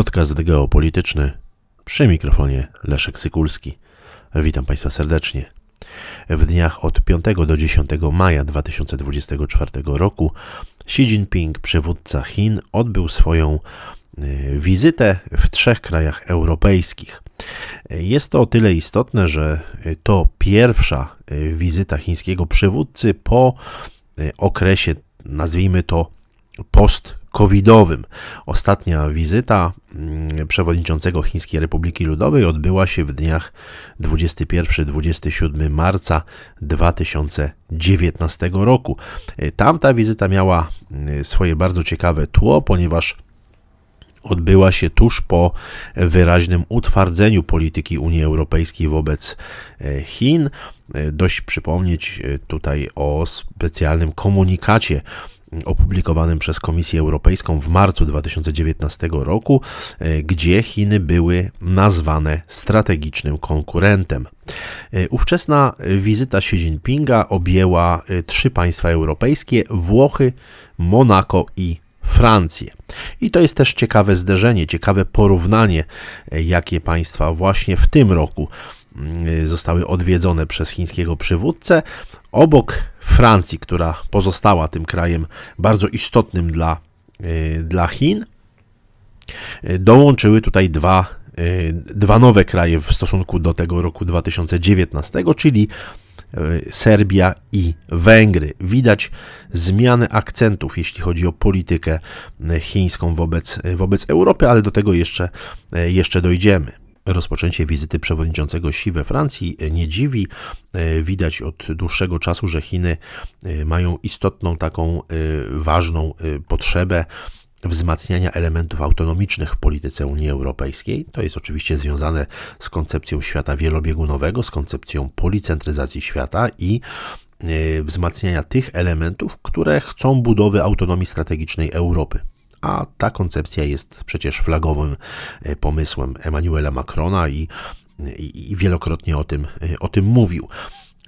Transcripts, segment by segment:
Podcast geopolityczny przy mikrofonie Leszek Sykulski. Witam Państwa serdecznie. W dniach od 5 do 10 maja 2024 roku Xi Jinping, przywódca Chin, odbył swoją y, wizytę w trzech krajach europejskich. Jest to o tyle istotne, że to pierwsza y, wizyta chińskiego przywódcy po y, okresie, nazwijmy to, post covidowym. Ostatnia wizyta mm, przewodniczącego Chińskiej Republiki Ludowej odbyła się w dniach 21-27 marca 2019 roku. E, tamta wizyta miała mm, swoje bardzo ciekawe tło, ponieważ odbyła się tuż po wyraźnym utwardzeniu polityki Unii Europejskiej wobec e, Chin. E, dość przypomnieć tutaj o specjalnym komunikacie opublikowanym przez Komisję Europejską w marcu 2019 roku, e, gdzie Chiny były nazwane strategicznym konkurentem. E, ówczesna wizyta Xi Jinpinga objęła e, trzy państwa europejskie: Włochy, Monako i Francję. I to jest też ciekawe zderzenie, ciekawe porównanie, jakie państwa właśnie w tym roku Y, zostały odwiedzone przez chińskiego przywódcę. Obok Francji, która pozostała tym krajem bardzo istotnym dla, y, dla Chin, y, dołączyły tutaj dwa, dwa nowe kraje w stosunku do tego roku 2019, czyli Serbia i Węgry. Widać zmianę akcentów, jeśli chodzi o politykę chińską wobec, wobec Europy, ale do tego jeszcze, jeszcze dojdziemy. Rozpoczęcie wizyty przewodniczącego Xi we Francji nie dziwi. E, widać od dłuższego czasu, że Chiny e, mają istotną, taką e, ważną potrzebę wzmacniania elementów autonomicznych w polityce Unii Europejskiej. To jest oczywiście związane z koncepcją świata wielobiegunowego, z koncepcją policentryzacji świata i wzmacniania tych elementów, które chcą budowy autonomii strategicznej Europy a ta koncepcja jest przecież flagowym e, pomysłem Emmanuela Macrona i i, wielokrotnie o tym, e, o tym mówił.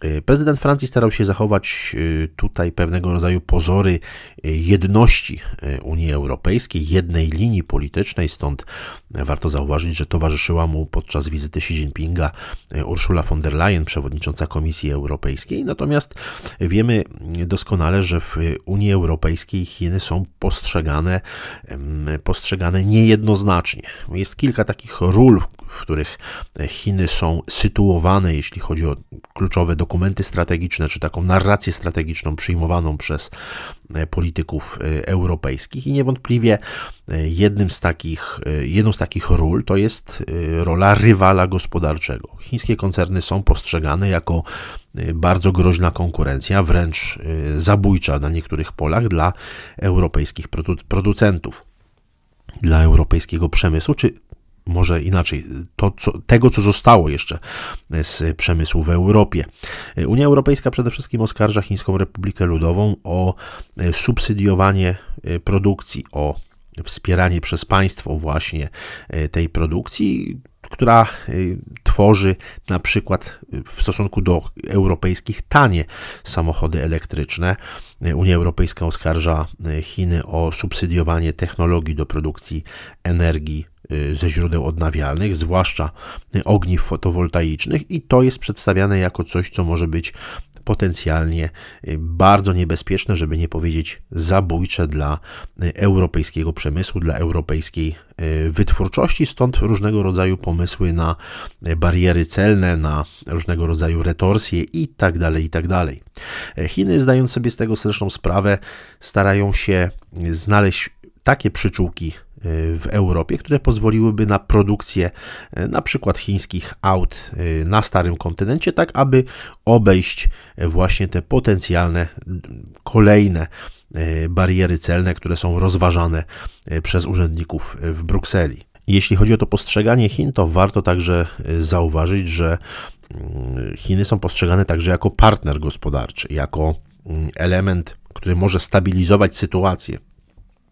E, prezydent Francji starał się zachować e, tutaj pewnego rodzaju pozory e, jedności Unii Europejskiej, jednej linii politycznej, stąd warto zauważyć, że towarzyszyła mu podczas wizyty Xi Jinpinga Ursula von der Leyen, przewodnicząca Komisji Europejskiej. Natomiast wiemy doskonale, że w Unii Europejskiej Chiny są postrzegane, postrzegane niejednoznacznie. Jest kilka takich ról, w których Chiny są sytuowane, jeśli chodzi o kluczowe dokumenty dokumenty strategiczne, czy taką narrację strategiczną przyjmowaną przez e, polityków e, europejskich i niewątpliwie e, jednym z takich, jedną z takich ról to jest rola rywala gospodarczego. Chińskie koncerny są postrzegane jako bardzo groźna konkurencja, wręcz zabójcza na niektórych polach dla europejskich producentów, dla europejskiego przemysłu, czy może inaczej, to, co, tego, co zostało jeszcze e, z przemysłu w Europie. E, Unia Europejska przede wszystkim oskarża Chińską Republikę Ludową o e, subsydiowanie produkcji, o wspieranie przez państwo właśnie tej produkcji, która y, tworzy na przykład y, w stosunku do europejskich tanie samochody elektryczne. Y, Unia Europejska oskarża Chiny o subsydiowanie technologii do produkcji energii ze źródeł odnawialnych, zwłaszcza ogniw fotowoltaicznych, i to jest przedstawiane jako coś, co może być potencjalnie y, bardzo niebezpieczne, żeby nie powiedzieć zabójcze dla y, europejskiego przemysłu, dla europejskiej y, wytwórczości, stąd różnego rodzaju pomysły na bariery celne, na różnego rodzaju retorsje i tak dalej, i tak dalej. Chiny, zdając sobie z tego zresztą sprawę, starają się znaleźć takie przyczółki w Europie, które pozwoliłyby na produkcję e, na przykład chińskich aut e, na starym kontynencie, tak aby obejść e, właśnie te potencjalne kolejne bariery celne, które są rozważane przez urzędników w Brukseli. Jeśli chodzi o to postrzeganie Chin, to warto także zauważyć, że mm, Chiny są postrzegane także jako partner gospodarczy, jako mm, element, który może stabilizować sytuację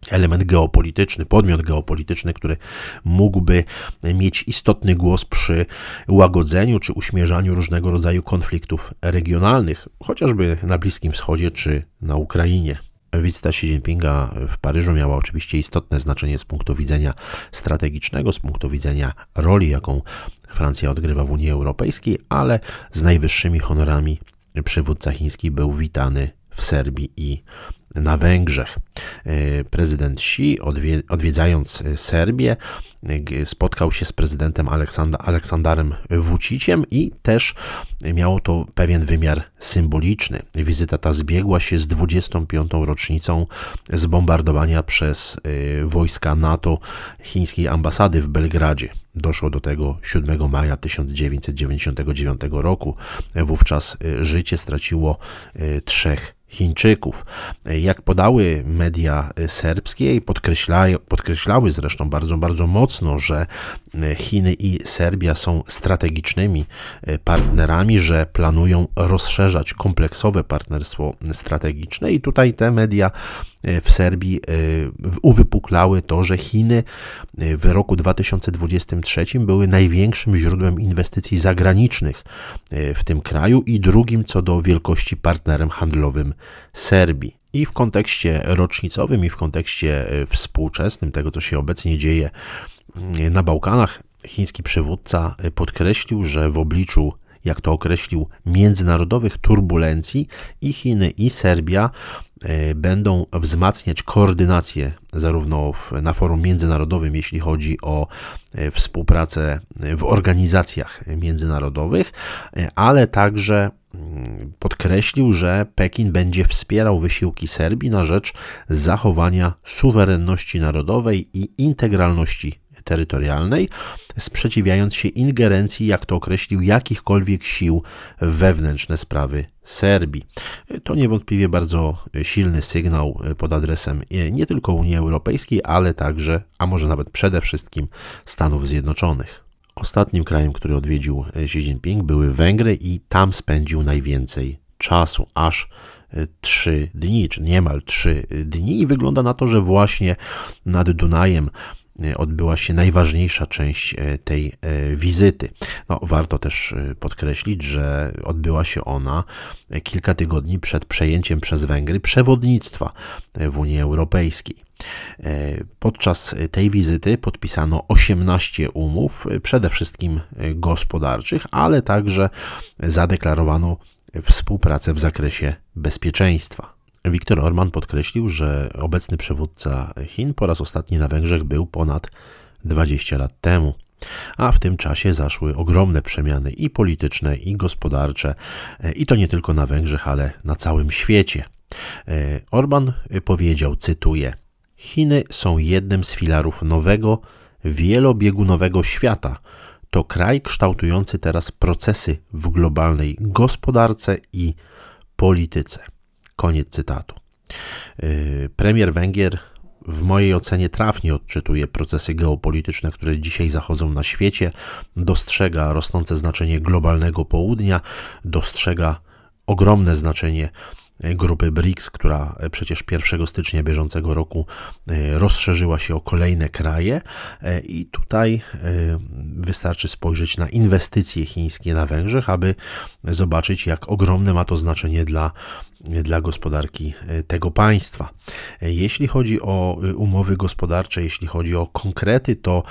element geopolityczny, podmiot geopolityczny, który mógłby mieć istotny głos przy łagodzeniu czy uśmierzaniu różnego rodzaju konfliktów regionalnych, chociażby na Bliskim Wschodzie czy na Ukrainie. Wizyta Xi Jinpinga w Paryżu miała oczywiście istotne znaczenie z punktu widzenia strategicznego, z punktu widzenia roli, jaką Francja odgrywa w Unii Europejskiej, ale z najwyższymi honorami przywódca chiński był witany w Serbii i na Węgrzech. E, prezydent Xi, odwiedzając e, Serbię, e, spotkał się z prezydentem Aleksandrem Aleksandarem Wuciciem i też miało to pewien wymiar symboliczny. Wizyta ta zbiegła się z 25. rocznicą zbombardowania przez wojska NATO chińskiej ambasady w Belgradzie. Doszło do tego 7 maja 1999 roku. Wówczas życie straciło trzech Chińczyków jak podały media serbskie i podkreślały, podkreślały zresztą bardzo, bardzo mocno, że e, Chiny i Serbia są strategicznymi e, partnerami, że planują rozszerzać kompleksowe partnerstwo strategiczne i tutaj te media e, w Serbii uwypuklały to, że Chiny w roku 2023 były największym źródłem inwestycji zagranicznych w tym kraju i drugim co do wielkości partnerem handlowym Serbii i w kontekście rocznicowym, i w kontekście e, współczesnym tego, co się obecnie dzieje mm, na Bałkanach, chiński przywódca e, podkreślił, że w obliczu jak to określił, międzynarodowych turbulencji i Chiny i Serbia e, będą wzmacniać koordynację zarówno na forum międzynarodowym, jeśli chodzi o współpracę w organizacjach międzynarodowych, ale także Mm, podkreślił, że Pekin będzie wspierał wysiłki Serbii na rzecz zachowania suwerenności narodowej i integralności terytorialnej, sprzeciwiając się ingerencji, jak to określił, jakichkolwiek sił wewnętrzne sprawy Serbii. To niewątpliwie bardzo silny sygnał e, pod adresem e, nie tylko Unii Europejskiej, ale także, a może nawet przede wszystkim Stanów Zjednoczonych. Ostatnim krajem, który odwiedził e, Xi Jinping były Węgry i tam spędził najwięcej czasu, aż 3 e, dni, czy niemal 3 e, dni i wygląda na to, że właśnie nad Dunajem E, odbyła się najważniejsza część e, tej e, wizyty. No, warto też podkreślić, że odbyła się ona kilka tygodni przed przejęciem przez Węgry przewodnictwa w Unii Europejskiej. Podczas tej wizyty podpisano 18 umów, przede wszystkim gospodarczych, ale także zadeklarowano współpracę w zakresie bezpieczeństwa. Viktor Orman podkreślił, że obecny przywódca Chin po raz ostatni na Węgrzech był ponad 20 lat temu. A w tym czasie zaszły ogromne przemiany i polityczne, i gospodarcze, i to nie tylko na Węgrzech, ale na całym świecie. E, Orban powiedział, cytuję: Chiny są jednym z filarów nowego, wielobiegunowego świata. To kraj kształtujący teraz procesy w globalnej gospodarce i polityce. Koniec cytatu. Yy, premier Węgier w mojej ocenie trafnie odczytuje procesy geopolityczne, które dzisiaj zachodzą na świecie, dostrzega rosnące znaczenie globalnego południa, dostrzega ogromne znaczenie grupy BRICS, która e, przecież 1 stycznia bieżącego roku e, rozszerzyła się o kolejne kraje e, i tutaj wystarczy spojrzeć na inwestycje chińskie na Węgrzech, aby zobaczyć jak ogromne ma to znaczenie dla dla gospodarki tego państwa. Jeśli chodzi o umowy gospodarcze, jeśli chodzi o konkrety, to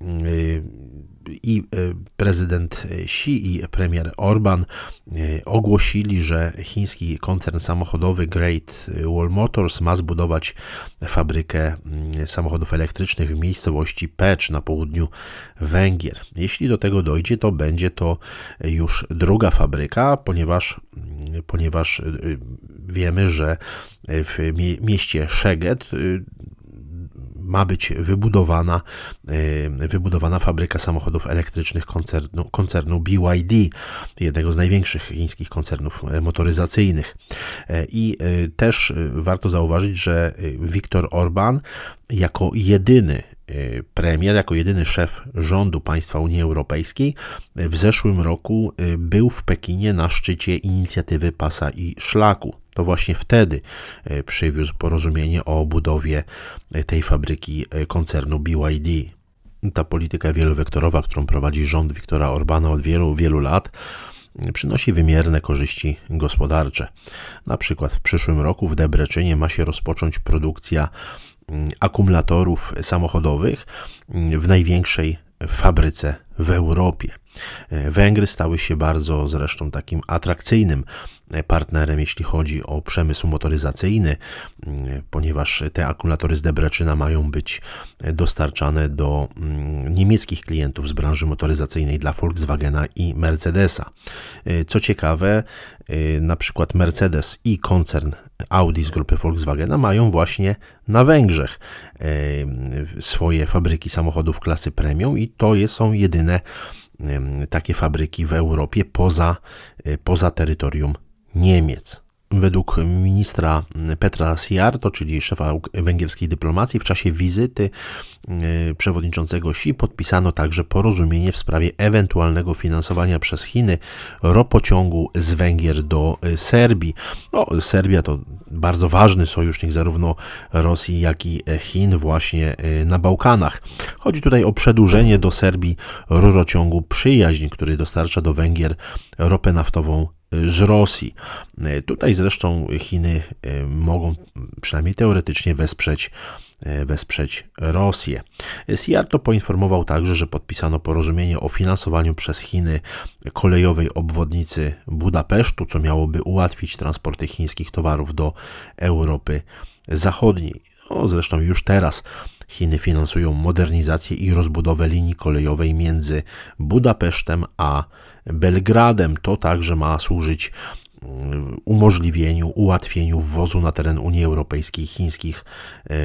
mm, i e, prezydent e, Xi i premier Orban e, ogłosili, że chiński koncern samochodowy Great Wall Motors ma zbudować fabrykę mm, samochodów elektrycznych w miejscowości Pecz na południu Węgier. Jeśli do tego dojdzie, to będzie to już druga fabryka, ponieważ, mm, ponieważ wiemy, że w mieście Szeged ma być wybudowana, y, wybudowana fabryka samochodów elektrycznych koncernu, koncernu BYD, jednego z największych chińskich koncernów motoryzacyjnych. E, I y, też y, warto zauważyć, że Viktor Orban jako jedyny premier, jako jedyny szef rządu państwa Unii Europejskiej, w zeszłym roku był w Pekinie na szczycie inicjatywy Pasa i Szlaku. To właśnie wtedy e, przywiózł porozumienie o budowie e, tej fabryki e, koncernu BYD. Ta polityka wielowektorowa, którą prowadzi rząd Wiktora Orbana od wielu, wielu lat, przynosi wymierne korzyści gospodarcze. Na przykład w przyszłym roku w Debreczynie ma się rozpocząć produkcja mm, akumulatorów samochodowych mm, w największej fabryce w Europie. E, Węgry stały się bardzo zresztą takim atrakcyjnym e, partnerem, jeśli chodzi o przemysł motoryzacyjny, ponieważ te akumulatory z Debreczyna mają być e, dostarczane do niemieckich klientów z branży motoryzacyjnej dla Volkswagena i Mercedesa. Co ciekawe, na przykład Mercedes i koncern Audi z grupy Volkswagena mają właśnie na Węgrzech swoje fabryki samochodów klasy premium i to są jedyne takie fabryki w Europie poza, e, poza terytorium Niemiec. Według ministra Petra Siarto, czyli szefa węgierskiej dyplomacji, w czasie wizyty e, przewodniczącego Xi podpisano także porozumienie w sprawie ewentualnego finansowania przez Chiny ropociągu z Węgier do e, Serbii. No, Serbia to bardzo ważny sojusznik zarówno Rosji, jak i e, Chin właśnie na Bałkanach. Chodzi tutaj o przedłużenie do Serbii rurociągu Przyjaźń, który dostarcza do Węgier ropę naftową z Rosji. Tutaj zresztą Chiny e, mogą przynajmniej teoretycznie wesprzeć e, wesprzeć Rosję. Siarto poinformował także, że podpisano porozumienie o finansowaniu przez Chiny kolejowej obwodnicy Budapesztu, co miałoby ułatwić transporty chińskich towarów do Europy Zachodniej. No, zresztą już teraz Chiny finansują modernizację i rozbudowę linii kolejowej między Budapesztem a Belgradem. To także ma służyć y, umożliwieniu, ułatwieniu wwozu na teren Unii Europejskiej chińskich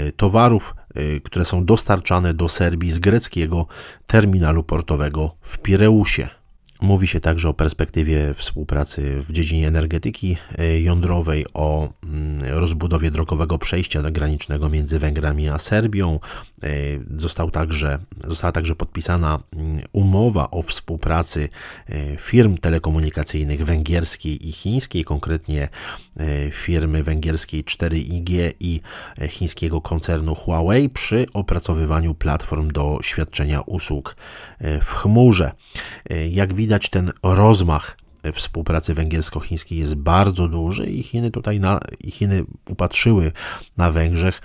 y, towarów, y, które są dostarczane do Serbii z greckiego terminalu portowego w Pireusie. Mówi się także o perspektywie współpracy w dziedzinie energetyki e, jądrowej, o mm, rozbudowie drogowego przejścia granicznego między Węgrami a Serbią. E, został także, została także podpisana mm, umowa o współpracy e, firm telekomunikacyjnych węgierskiej i chińskiej, konkretnie firmy węgierskiej 4IG i chińskiego koncernu Huawei przy opracowywaniu platform do świadczenia usług w chmurze. Jak widać, widać ten rozmach współpracy węgiersko-chińskiej jest bardzo duży i Chiny tutaj na, i Chiny upatrzyły na Węgrzech,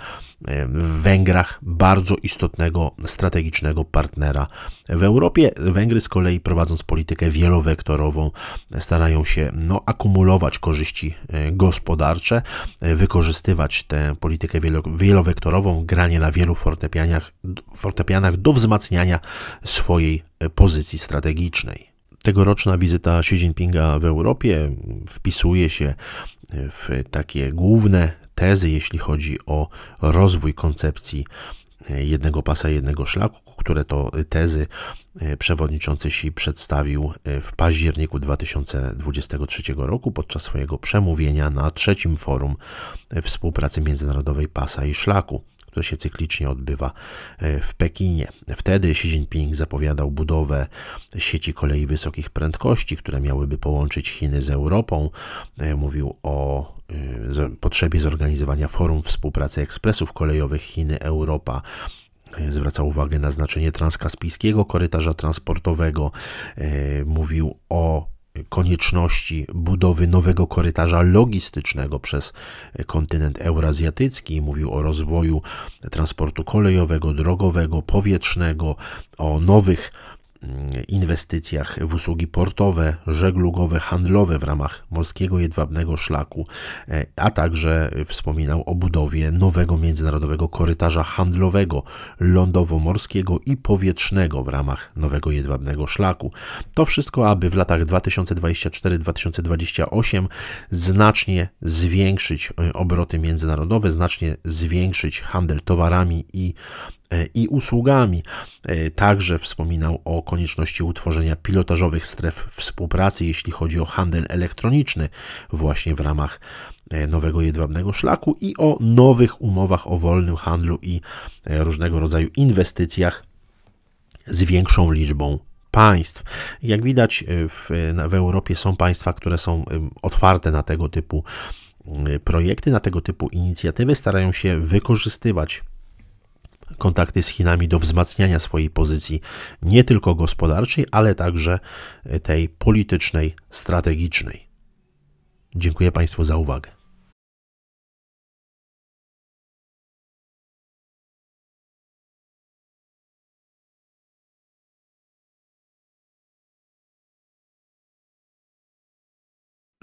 w Węgrach bardzo istotnego strategicznego partnera w Europie. Węgry z kolei prowadząc politykę wielowektorową starają się no, akumulować korzyści e, gospodarcze, e, wykorzystywać tę politykę wielowektorową, granie na wielu fortepianach, fortepianach do wzmacniania swojej e, pozycji strategicznej. Tegoroczna wizyta Xi Jinpinga w Europie wpisuje się w takie główne tezy, jeśli chodzi o rozwój koncepcji jednego pasa, jednego szlaku, które to tezy e, przewodniczący Xi przedstawił e, w październiku 2023 roku podczas swojego przemówienia na trzecim forum e, współpracy międzynarodowej pasa i szlaku to się cyklicznie odbywa e, w Pekinie. Wtedy Xi Jinping zapowiadał budowę sieci kolei wysokich prędkości, które miałyby połączyć Chiny z Europą. E, mówił o e, potrzebie zorganizowania forum współpracy ekspresów kolejowych Chiny-Europa zwraca uwagę na znaczenie transkaspijskiego korytarza transportowego, mówił o konieczności budowy nowego korytarza logistycznego przez kontynent eurazjatycki. Mówił o rozwoju transportu kolejowego, drogowego, powietrznego, o nowych inwestycjach w usługi portowe, żeglugowe, handlowe w ramach Morskiego Jedwabnego Szlaku, e, a także wspominał o budowie nowego międzynarodowego korytarza handlowego lądowo-morskiego i powietrznego w ramach nowego Jedwabnego Szlaku. To wszystko, aby w latach 2024-2028 znacznie zwiększyć e, obroty międzynarodowe, znacznie zwiększyć handel towarami i E, i usługami. E, także wspominał o konieczności utworzenia pilotażowych stref współpracy, jeśli chodzi o handel elektroniczny, właśnie w ramach e, nowego jedwabnego szlaku i o nowych umowach o wolnym handlu i różnego rodzaju inwestycjach z większą liczbą państw. Jak widać, w, w Europie są państwa, które są otwarte na tego typu projekty, na tego typu inicjatywy, starają się wykorzystywać kontakty z Chinami do wzmacniania swojej pozycji nie tylko gospodarczej, ale także e, tej politycznej, strategicznej. Dziękuję Państwu za uwagę.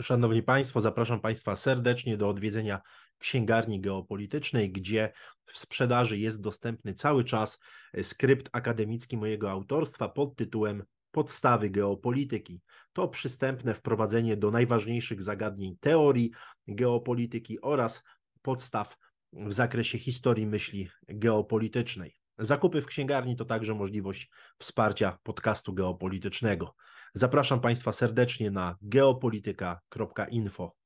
Szanowni Państwo, zapraszam Państwa serdecznie do odwiedzenia księgarni geopolitycznej, gdzie w sprzedaży jest dostępny cały czas skrypt akademicki mojego autorstwa pod tytułem Podstawy geopolityki. To przystępne wprowadzenie do najważniejszych zagadnień teorii geopolityki oraz podstaw w zakresie historii myśli geopolitycznej. Zakupy w księgarni to także możliwość wsparcia podcastu geopolitycznego. Zapraszam Państwa serdecznie na geopolityka.info.